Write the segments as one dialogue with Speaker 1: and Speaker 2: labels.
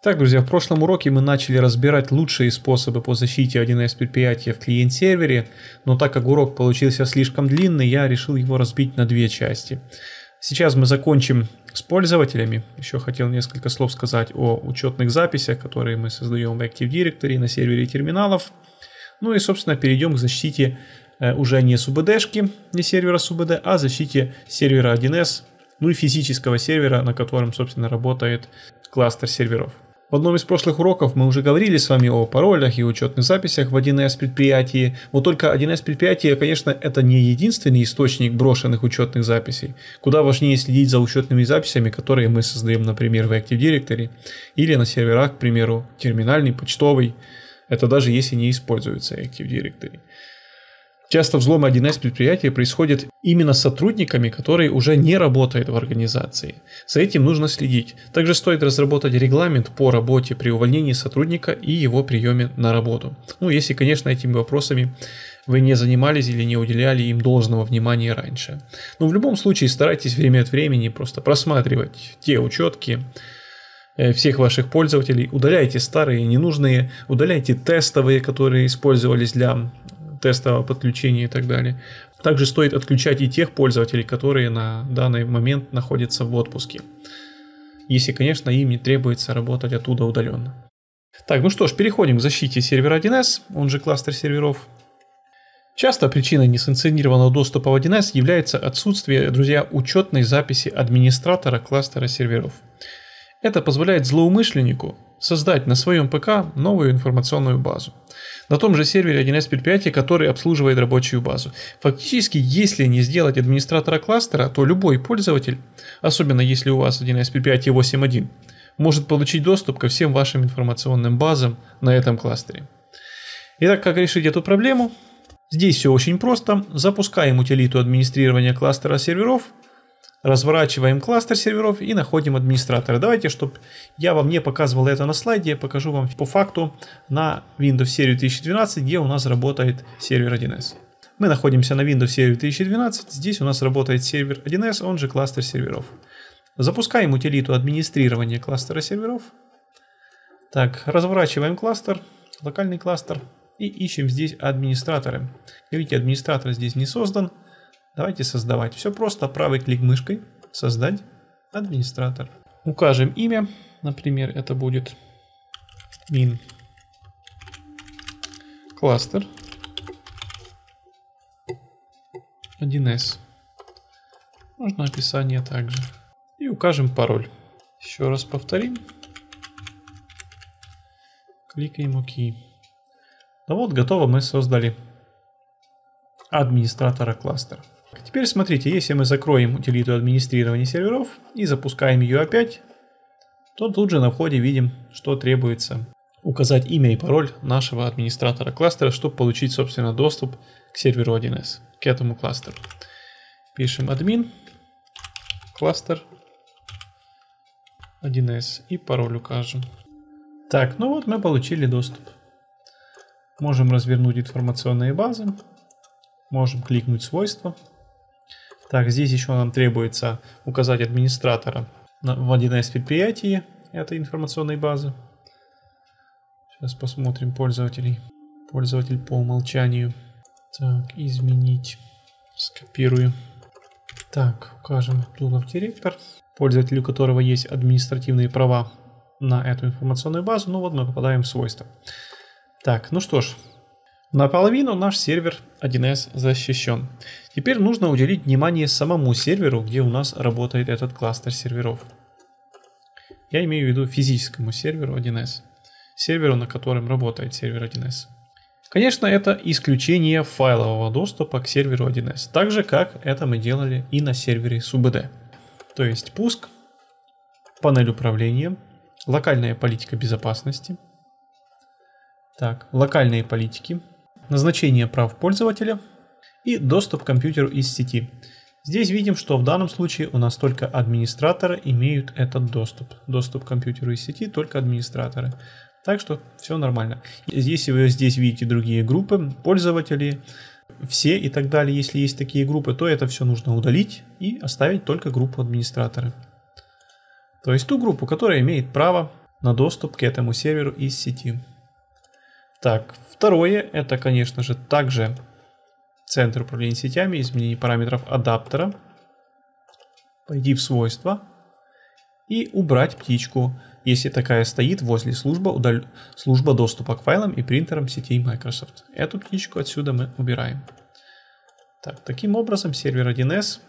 Speaker 1: Так, друзья, в прошлом уроке мы начали разбирать лучшие способы по защите 1С предприятия в клиент-сервере, но так как урок получился слишком длинный, я решил его разбить на две части. Сейчас мы закончим с пользователями. Еще хотел несколько слов сказать о учетных записях, которые мы создаем в Active Directory на сервере терминалов. Ну и, собственно, перейдем к защите э, уже не с УБДшки, не сервера с а защите сервера 1С, ну и физического сервера, на котором, собственно, работает кластер серверов. В одном из прошлых уроков мы уже говорили с вами о паролях и учетных записях в 1С предприятии. Вот только 1С предприятие, конечно, это не единственный источник брошенных учетных записей. Куда важнее следить за учетными записями, которые мы создаем, например, в Active Directory или на серверах, к примеру, терминальный, почтовый. Это даже если не используется Active Directory. Часто взломы 1С предприятия происходят именно с сотрудниками, которые уже не работают в организации. За этим нужно следить. Также стоит разработать регламент по работе при увольнении сотрудника и его приеме на работу. Ну, если, конечно, этими вопросами вы не занимались или не уделяли им должного внимания раньше. Но в любом случае старайтесь время от времени просто просматривать те учетки, э, всех ваших пользователей, удаляйте старые ненужные, удаляйте тестовые, которые использовались для тестового подключения и так далее. Также стоит отключать и тех пользователей, которые на данный момент находятся в отпуске. Если, конечно, им не требуется работать оттуда удаленно. Так, ну что ж, переходим к защите сервера 1С, он же кластер серверов. Часто причиной несанкционированного доступа в 1С является отсутствие, друзья, учетной записи администратора кластера серверов. Это позволяет злоумышленнику создать на своем ПК новую информационную базу на том же сервере 1С предприятия, который обслуживает рабочую базу. Фактически, если не сделать администратора кластера, то любой пользователь, особенно если у вас 1С предприятие 8.1, может получить доступ ко всем вашим информационным базам на этом кластере. Итак, как решить эту проблему? Здесь все очень просто. Запускаем утилиту администрирования кластера серверов – разворачиваем кластер серверов и находим администратора. Давайте, чтобы я вам не показывал это на слайде, я покажу вам по факту на Windows Server 2012, где у нас работает сервер 1С. Мы находимся на Windows Server 2012, здесь у нас работает сервер 1С, он же кластер серверов. Запускаем утилиту администрирования кластера серверов. Так, разворачиваем кластер, локальный кластер и ищем здесь администраторы. Видите, администратор здесь не создан. Давайте создавать. Все просто правый клик мышкой. Создать администратор. Укажем имя. Например, это будет min Cluster 1 s Нужно описание также. И укажем пароль. Еще раз повторим. Кликаем ОК. Ну вот, готово, мы создали администратора кластера. Теперь смотрите, если мы закроем утилиту администрирования серверов и запускаем ее опять, то тут же на входе видим, что требуется указать имя и пароль нашего администратора кластера, чтобы получить, собственно, доступ к серверу 1С, к этому кластеру. Пишем админ, кластер 1С и пароль укажем. Так, ну вот мы получили доступ. Можем развернуть информационные базы, можем кликнуть свойства, так, здесь еще нам требуется указать администратора в 1С предприятии этой информационной базы. Сейчас посмотрим пользователей. Пользователь по умолчанию. Так, изменить. Скопирую. Так, укажем Плунов директор, пользователю которого есть административные права на эту информационную базу. Ну вот мы попадаем в свойства. Так, ну что ж, Наполовину наш сервер 1С защищен. Теперь нужно уделить внимание самому серверу, где у нас работает этот кластер серверов. Я имею в виду физическому серверу 1С. Серверу, на котором работает сервер 1С. Конечно, это исключение файлового доступа к серверу 1С. Так же, как это мы делали и на сервере SUBD. То есть пуск, панель управления, локальная политика безопасности. Так, локальные политики – назначение прав пользователя и доступ к компьютеру из сети. Здесь видим, что в данном случае у нас только администраторы имеют этот доступ. Доступ к компьютеру из сети только администраторы. Так что все нормально. Если вы здесь видите другие группы, пользователи, все и так далее, если есть такие группы, то это все нужно удалить и оставить только группу администраторы. То есть ту группу, которая имеет право на доступ к этому серверу из сети. Так, второе, это, конечно же, также центр управления сетями, изменение параметров адаптера. Пойди в свойства и убрать птичку, если такая стоит возле Служба удал... служба доступа к файлам и принтерам сетей Microsoft. Эту птичку отсюда мы убираем. Так, таким образом сервер 1С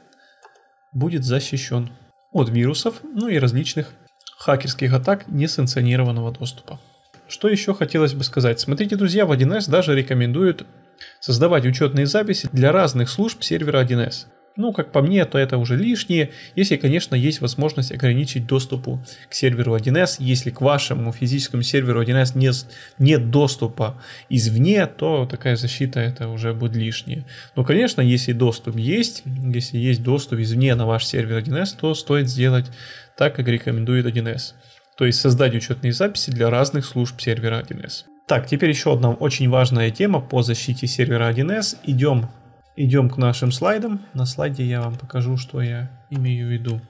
Speaker 1: будет защищен от вирусов, ну и различных хакерских атак несанкционированного доступа. Что еще хотелось бы сказать? Смотрите, друзья, в 1С даже рекомендуют создавать учетные записи для разных служб сервера 1С. Ну, как по мне, то это уже лишнее, если, конечно, есть возможность ограничить доступу к серверу 1С. Если к вашему физическому серверу 1С нет, нет доступа извне, то такая защита это уже будет лишнее. Но, конечно, если доступ есть, если есть доступ извне на ваш сервер 1С, то стоит сделать так, как рекомендует 1С то есть создать учетные записи для разных служб сервера 1С. Так, теперь еще одна очень важная тема по защите сервера 1С. Идем, идем к нашим слайдам. На слайде я вам покажу, что я имею в виду.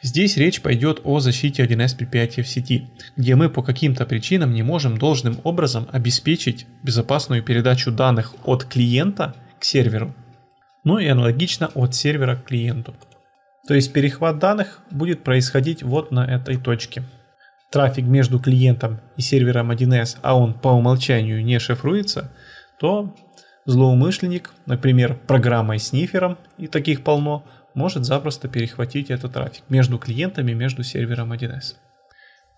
Speaker 1: Здесь речь пойдет о защите 1С предприятия в сети, где мы по каким-то причинам не можем должным образом обеспечить безопасную передачу данных от клиента к серверу, ну и аналогично от сервера к клиенту. То есть перехват данных будет происходить вот на этой точке. Трафик между клиентом и сервером 1С, а он по умолчанию не шифруется, то злоумышленник, например, программой снифером, и таких полно, может запросто перехватить этот трафик между клиентами, между сервером 1С.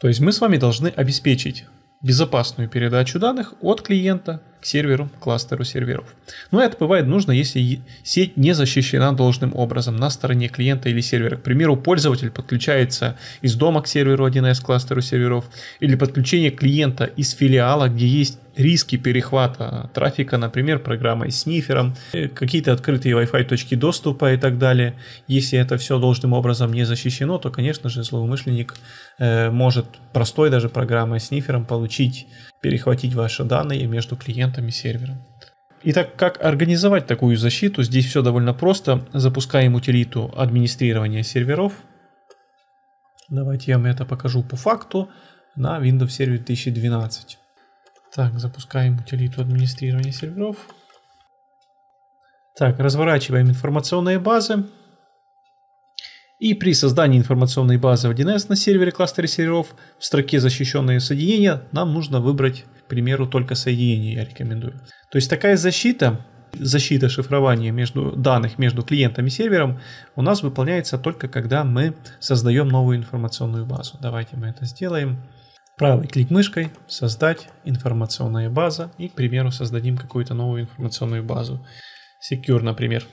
Speaker 1: То есть мы с вами должны обеспечить безопасную передачу данных от клиента к серверу, кластеру серверов. Но это бывает нужно, если сеть не защищена должным образом на стороне клиента или сервера. К примеру, пользователь подключается из дома к серверу 1С кластеру серверов или подключение клиента из филиала, где есть риски перехвата трафика, например, программой с снифером, э, какие-то открытые Wi-Fi точки доступа и так далее. Если это все должным образом не защищено, то, конечно же, злоумышленник э, может простой даже программой с снифером получить перехватить ваши данные между клиентами и сервером. Итак, как организовать такую защиту? Здесь все довольно просто. Запускаем утилиту администрирования серверов. Давайте я вам это покажу по факту на Windows Server 2012. Так, запускаем утилиту администрирования серверов. Так, разворачиваем информационные базы. И при создании информационной базы в DNS на сервере кластера серверов в строке «Защищенные соединения» нам нужно выбрать, к примеру, только соединение, я рекомендую. То есть такая защита, защита шифрования между данных между клиентом и сервером у нас выполняется только когда мы создаем новую информационную базу. Давайте мы это сделаем. Правый клик мышкой «Создать информационная база» и, к примеру, создадим какую-то новую информационную базу. Secure, например.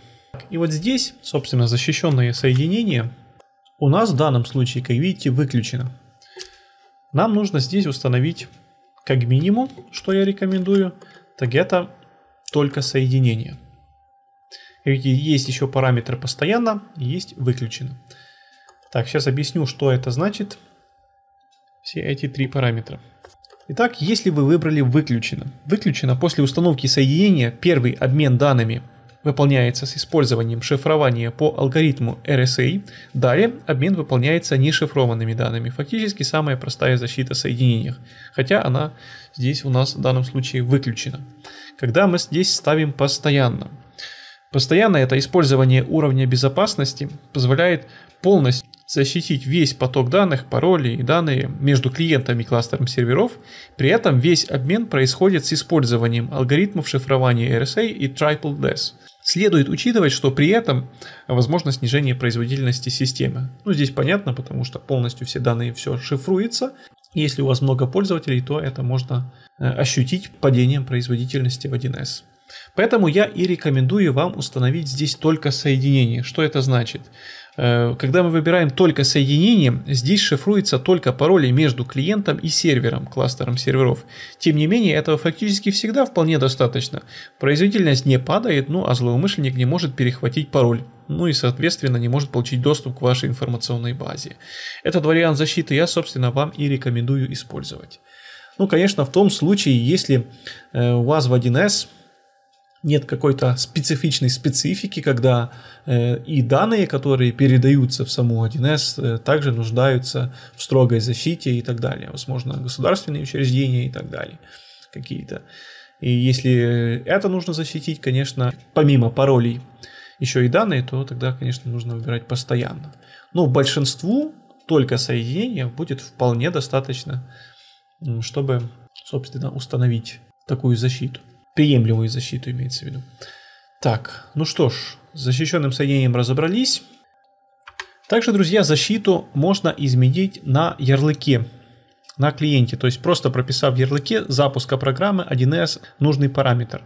Speaker 1: И вот здесь, собственно, защищенное соединение у нас в данном случае, как видите, выключено. Нам нужно здесь установить как минимум, что я рекомендую, так это только соединение. Видите, есть еще параметры постоянно, есть выключено. Так, сейчас объясню, что это значит. Все эти три параметра. Итак, если вы выбрали выключено. Выключено после установки соединения первый обмен данными – выполняется с использованием шифрования по алгоритму RSA, далее обмен выполняется нешифрованными данными, фактически самая простая защита соединениях, хотя она здесь у нас в данном случае выключена. Когда мы здесь ставим постоянно, постоянно это использование уровня безопасности позволяет полностью защитить весь поток данных, пароли и данные между клиентами и кластером серверов. При этом весь обмен происходит с использованием алгоритмов шифрования RSA и Triple DES. Следует учитывать, что при этом возможно снижение производительности системы. Ну, здесь понятно, потому что полностью все данные все шифруются. Если у вас много пользователей, то это можно э, ощутить падением производительности в 1С. Поэтому я и рекомендую вам установить здесь только соединение. Что это значит? Э, когда мы выбираем только соединение, здесь шифруется только пароли между клиентом и сервером, кластером серверов. Тем не менее, этого фактически всегда вполне достаточно. Производительность не падает, ну а злоумышленник не может перехватить пароль ну и, соответственно, не может получить доступ к вашей информационной базе. Этот вариант защиты я, собственно, вам и рекомендую использовать. Ну, конечно, в том случае, если э, у вас в 1С нет какой-то специфичной специфики, когда э, и данные, которые передаются в саму 1С, э, также нуждаются в строгой защите и так далее. Возможно, государственные учреждения и так далее какие-то. И если это нужно защитить, конечно, помимо паролей, еще и данные, то тогда, конечно, нужно выбирать постоянно. Но ну, большинству только соединения будет вполне достаточно, чтобы, собственно, установить такую защиту приемлемую защиту имеется в виду. Так, ну что ж, с защищенным соединением разобрались. Также, друзья, защиту можно изменить на ярлыке, на клиенте. То есть просто прописав в ярлыке запуска программы 1С нужный параметр.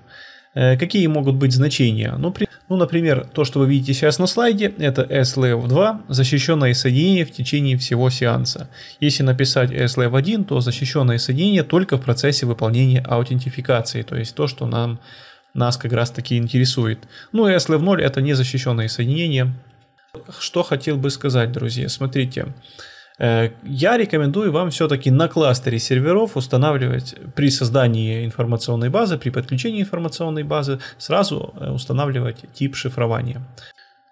Speaker 1: Э, какие могут быть значения? Ну, при... ну, например, то, что вы видите сейчас на слайде, это SLF2, защищенное соединение в течение всего сеанса. Если написать SLF1, то защищенное соединение только в процессе выполнения аутентификации, то есть то, что нам, нас как раз таки интересует. Ну и SLF0 это незащищенное соединение. Что хотел бы сказать, друзья, смотрите. Смотрите. Э, я рекомендую вам все-таки на кластере серверов устанавливать при создании информационной базы, при подключении информационной базы, сразу э, устанавливать тип шифрования.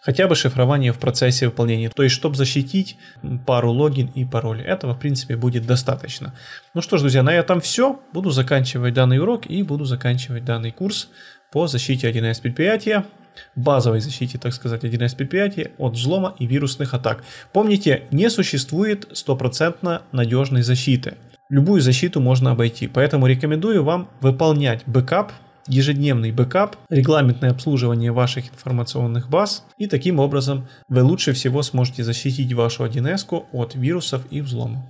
Speaker 1: Хотя бы шифрование в процессе выполнения. То есть, чтобы защитить пару логин и пароль. Этого, в принципе, будет достаточно. Ну что ж, друзья, на этом все. Буду заканчивать данный урок и буду заканчивать данный курс по защите 1С предприятия базовой защите, так сказать, 1С предприятий от взлома и вирусных атак. Помните, не существует стопроцентно надежной защиты. Любую защиту можно обойти, поэтому рекомендую вам выполнять бэкап ежедневный бэкап, регламентное обслуживание ваших информационных баз, и таким образом вы лучше всего сможете защитить вашу 1С от вирусов и взлома.